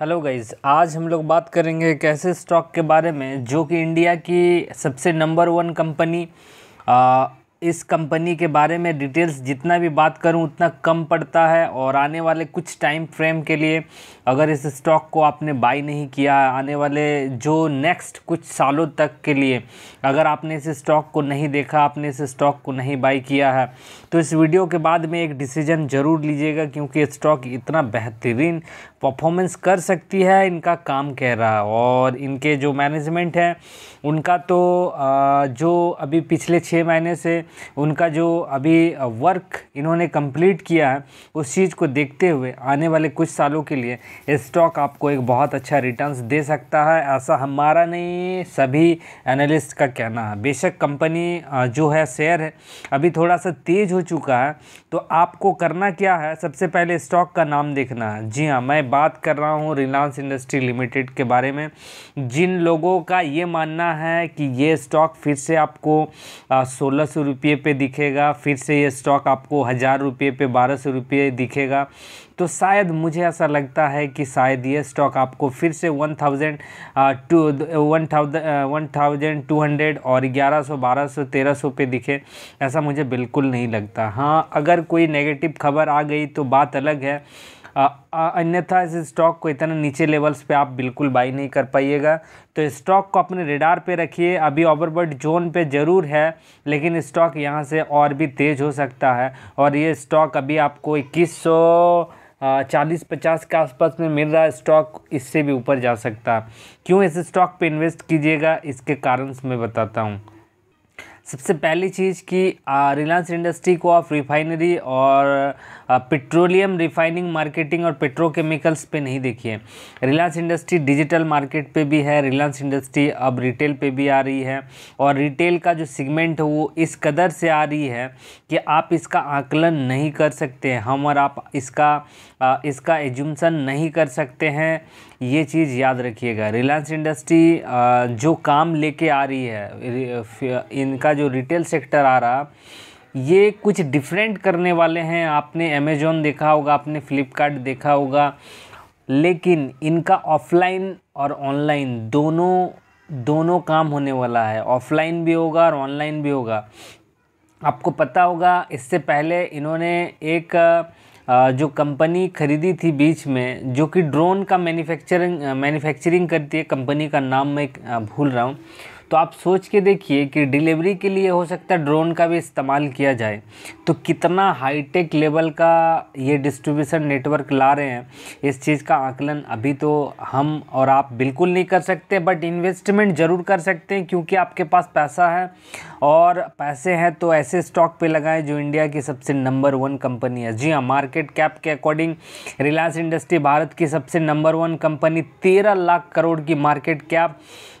Hello guys आज हम लोग बात करेंगे एक ऐसे स्टॉक के बारे में जो कि इंडिया की सबसे नंबर वन कंपनी इस कंपनी के बारे में डिटेल्स जितना भी बात करूं उतना कम पड़ता है और आने वाले कुछ टाइम फ्रेम के लिए अगर इस स्टॉक को आपने बाई नहीं किया आने वाले जो नेक्स्ट कुछ सालों तक के लिए अगर आपने इस स्टॉक को नहीं देखा आपने इस स्टॉक को नहीं बाई किया है तो इस वीडियो के बाद में एक डिसीजन ज़रूर लीजिएगा क्योंकि स्टॉक इतना बेहतरीन परफॉर्मेंस कर सकती है इनका काम कह रहा और इनके जो मैनेजमेंट है उनका तो जो अभी पिछले छः महीने से उनका जो अभी वर्क इन्होंने कंप्लीट किया है उस चीज़ को देखते हुए आने वाले कुछ सालों के लिए स्टॉक आपको एक बहुत अच्छा रिटर्न्स दे सकता है ऐसा हमारा नहीं सभी एनालिस्ट का कहना है बेशक कंपनी जो है शेयर है अभी थोड़ा सा तेज़ हो चुका है तो आपको करना क्या है सबसे पहले स्टॉक का नाम देखना है जी हाँ मैं बात कर रहा हूँ रिलायंस इंडस्ट्री लिमिटेड के बारे में जिन लोगों का ये मानना है कि ये स्टॉक फिर से आपको सोलह सौ रुपये पे दिखेगा फिर से ये स्टॉक आपको हज़ार रुपये पे बारह सौ रुपये दिखेगा तो शायद मुझे ऐसा लगता है कि शायद ये स्टॉक आपको फिर से one thousand two one thousand one thousand two hundred और ग्यारह सौ बारह सौ तेरह सौ पे दिखे ऐसा मुझे बिल्कुल नहीं लगता हाँ अगर कोई नेगेटिव खबर आ गई तो बात अलग है अन्यथा इस स्टॉक को इतना नीचे लेवल्स पे आप बिल्कुल बाई नहीं कर पाइएगा तो स्टॉक को अपने रेडार पे रखिए अभी ओवरबर्ड जोन पे ज़रूर है लेकिन स्टॉक यहाँ से और भी तेज़ हो सकता है और ये स्टॉक अभी आपको इक्कीस सौ चालीस पचास के आसपास में मिल रहा स्टॉक इससे भी ऊपर जा सकता है क्यों इस स्टॉक पर इन्वेस्ट कीजिएगा इसके कारण मैं बताता हूँ सबसे पहली चीज़ कि रिलायंस इंडस्ट्री को आप रिफाइनरी और पेट्रोलियम रिफाइनिंग मार्केटिंग और पेट्रोकेमिकल्स पे नहीं देखिए रिलायंस इंडस्ट्री डिजिटल मार्केट पे भी है रिलायंस इंडस्ट्री अब रिटेल पे भी आ रही है और रिटेल का जो सिगमेंट है वो इस कदर से आ रही है कि आप इसका आकलन नहीं कर सकते हम और आप इसका इसका एजुमसन नहीं कर सकते हैं ये चीज़ याद रखिएगा रिलायंस इंडस्ट्री जो काम लेके आ रही है इनका जो रिटेल सेक्टर आ रहा ये कुछ डिफरेंट करने वाले हैं आपने अमेजोन देखा होगा आपने फ्लिपकार्ट देखा होगा लेकिन इनका ऑफलाइन और ऑनलाइन दोनों दोनों काम होने वाला है ऑफलाइन भी होगा और ऑनलाइन भी होगा आपको पता होगा इससे पहले इन्होंने एक जो कंपनी खरीदी थी बीच में जो कि ड्रोन का मैन्युफैक्चरिंग मैन्युफैक्चरिंग करती है कंपनी का नाम मैं भूल रहा हूँ तो आप सोच के देखिए कि डिलीवरी के लिए हो सकता है ड्रोन का भी इस्तेमाल किया जाए तो कितना हाईटेक लेवल का ये डिस्ट्रीब्यूशन नेटवर्क ला रहे हैं इस चीज़ का आकलन अभी तो हम और आप बिल्कुल नहीं कर सकते बट इन्वेस्टमेंट ज़रूर कर सकते हैं क्योंकि आपके पास पैसा है और पैसे हैं तो ऐसे स्टॉक पर लगाएँ जो इंडिया की सबसे नंबर वन कंपनी है जी हाँ मार्केट कैप के अकॉर्डिंग रिलायंस इंडस्ट्री भारत की सबसे नंबर वन कंपनी तेरह लाख करोड़ की market cap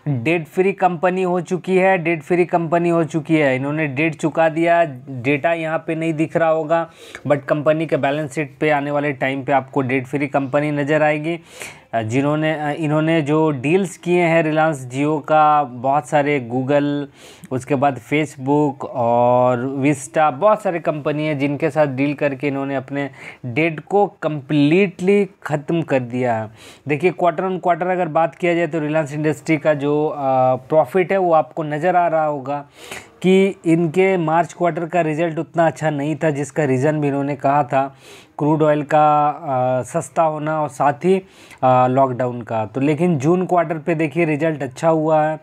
hmm. Debt free company हो चुकी है डेट फ्री कंपनी हो चुकी है इन्होंने डेट चुका दिया डेटा यहाँ पे नहीं दिख रहा होगा बट कंपनी के बैलेंस शीट पे आने वाले टाइम पे आपको डेट फ्री कंपनी नज़र आएगी जिन्होंने इन्होंने जो डील्स किए हैं रिलायंस जियो का बहुत सारे गूगल उसके बाद फेसबुक और विस्टा बहुत सारे कंपनी हैं जिनके साथ डील करके इन्होंने अपने डेट को कम्प्लीटली ख़त्म कर दिया है देखिए क्वार्टर ऑन क्वार्टर अगर बात किया जाए तो रिलायंस इंडस्ट्री का जो प्रॉफिट है वो आपको नज़र आ रहा होगा कि इनके मार्च क्वार्टर का रिज़ल्ट उतना अच्छा नहीं था जिसका रीज़न भी इन्होंने कहा था क्रूड ऑयल का आ, सस्ता होना और साथ ही लॉकडाउन का तो लेकिन जून क्वार्टर पे देखिए रिज़ल्ट अच्छा हुआ है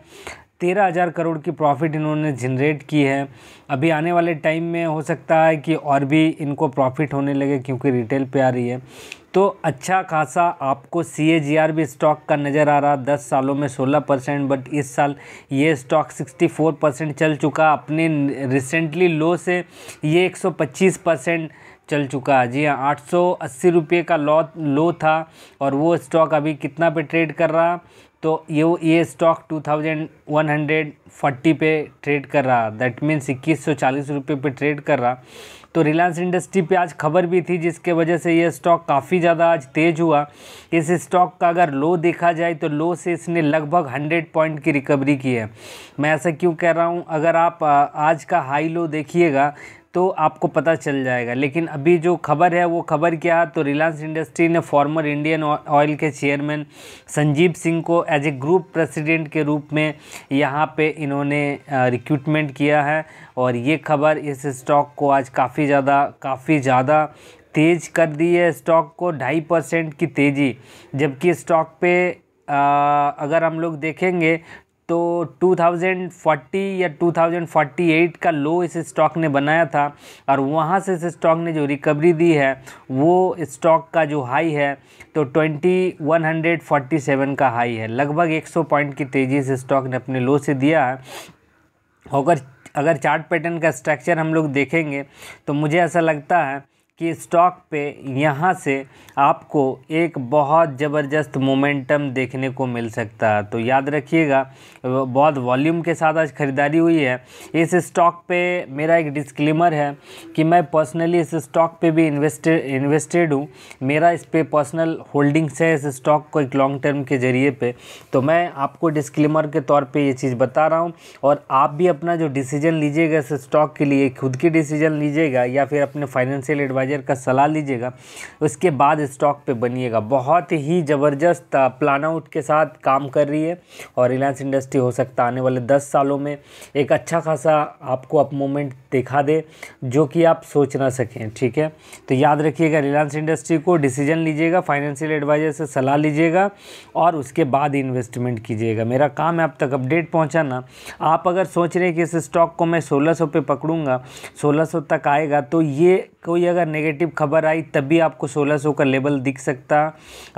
तेरह हज़ार करोड़ की प्रॉफिट इन्होंने जनरेट की है अभी आने वाले टाइम में हो सकता है कि और भी इनको प्रॉफिट होने लगे क्योंकि रिटेल पे आ रही है तो अच्छा खासा आपको सी ए जी आर भी स्टॉक का नज़र आ रहा दस सालों में सोलह परसेंट बट इस साल ये स्टॉक सिक्सटी फोर परसेंट चल चुका अपने रिसेंटली लो से ये एक सौ पच्चीस परसेंट चल चुका है जी हाँ आठ सौ अस्सी रुपये का लॉ लो था और वो स्टॉक अभी कितना पे ट्रेड कर रहा तो ये ये stock two thousand one hundred forty पे ट्रेड कर रहा दैट मीन्स इक्कीस सौ चालीस रुपये पे ट्रेड कर रहा तो रिलायंस इंडस्ट्री पे आज खबर भी थी जिसके वजह से ये स्टॉक काफ़ी ज़्यादा आज तेज़ हुआ इस स्टॉक का अगर लो देखा जाए तो लो से इसने लगभग हंड्रेड पॉइंट की रिकवरी की है मैं ऐसा क्यों कह रहा हूँ अगर आप आज का हाई लो देखिएगा तो आपको पता चल जाएगा लेकिन अभी जो खबर है वो खबर क्या तो रिलायंस इंडस्ट्री ने फॉर्मर इंडियन ऑयल के चेयरमैन संजीव सिंह को एज ए ग्रुप प्रेसिडेंट के रूप में यहाँ पे इन्होंने रिक्रूटमेंट किया है और ये खबर इस स्टॉक को आज काफ़ी ज़्यादा काफ़ी ज़्यादा तेज़ कर दी है स्टॉक को ढाई परसेंट की तेज़ी जबकि स्टॉक पे आ, अगर हम लोग देखेंगे तो 2040 या 2048 का लो इस स्टॉक ने बनाया था और वहाँ से इस स्टॉक ने जो रिकवरी दी है वो स्टॉक का जो हाई है तो 2147 का हाई है लगभग 100 पॉइंट की तेज़ी इस स्टॉक ने अपने लो से दिया है अगर अगर चार्ट पैटर्न का स्ट्रक्चर हम लोग देखेंगे तो मुझे ऐसा लगता है कि स्टॉक पे यहाँ से आपको एक बहुत ज़बरदस्त मोमेंटम देखने को मिल सकता है तो याद रखिएगा बहुत वॉल्यूम के साथ आज ख़रीदारी हुई है इस स्टॉक पे मेरा एक डिस्क्लेमर है कि मैं पर्सनली इस स्टॉक पे भी इन्वेस्टेड इन्वेस्टेड हूँ मेरा इस पर पर्सनल होल्डिंग्स है इस स्टॉक को एक लॉन्ग टर्म के ज़रिए पे तो मैं आपको डिस्क्लेमर के तौर पर ये चीज़ बता रहा हूँ और आप भी अपना जो डिसीजन लीजिएगा इस स्टॉक के लिए खुद की डिसीजन लीजिएगा या फिर अपने फाइनेंशियल एडवाइज एडवाइज़र का सलाह लीजिएगा उसके बाद स्टॉक पे बनिएगा बहुत ही ज़बरदस्त प्लान आउट के साथ काम कर रही है और रिलायंस इंडस्ट्री हो सकता है आने वाले दस सालों में एक अच्छा खासा आपको अप मोमेंट दिखा दे जो कि आप सोच ना सकें ठीक है तो याद रखिएगा रिलायंस इंडस्ट्री को डिसीजन लीजिएगा फाइनेंशियल एडवाइज़र से सलाह लीजिएगा और उसके बाद इन्वेस्टमेंट कीजिएगा मेरा काम है अब तक अपडेट पहुँचाना आप अगर सोच रहे हैं कि इस स्टॉक को मैं 1600 पे पकड़ूंगा सोलह सौ तक आएगा तो ये कोई अगर नेगेटिव खबर आई तब भी आपको 1600 का लेवल दिख सकता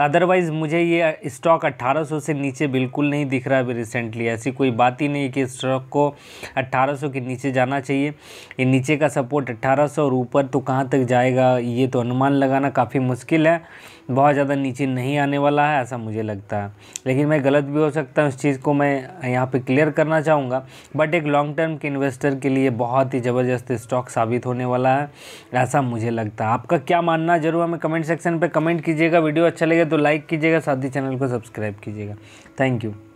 अदरवाइज़ मुझे ये स्टॉक 1800 से नीचे बिल्कुल नहीं दिख रहा अभी रिसेंटली ऐसी कोई बात ही नहीं कि स्टॉक को 1800 के नीचे जाना चाहिए ये नीचे का सपोर्ट 1800 और ऊपर तो कहाँ तक जाएगा ये तो अनुमान लगाना काफ़ी मुश्किल है बहुत ज़्यादा नीचे नहीं आने वाला है ऐसा मुझे लगता है लेकिन मैं गलत भी हो सकता हूँ उस चीज़ को मैं यहाँ पे क्लियर करना चाहूँगा बट एक लॉन्ग टर्म के इन्वेस्टर के लिए बहुत ही ज़बरदस्त स्टॉक साबित होने वाला है ऐसा ऐसा मुझे लगता है आपका क्या मानना जरूर हमें कमेंट सेक्शन पे कमेंट कीजिएगा वीडियो अच्छा लगे तो लाइक कीजिएगा साथ ही चैनल को सब्सक्राइब कीजिएगा थैंक यू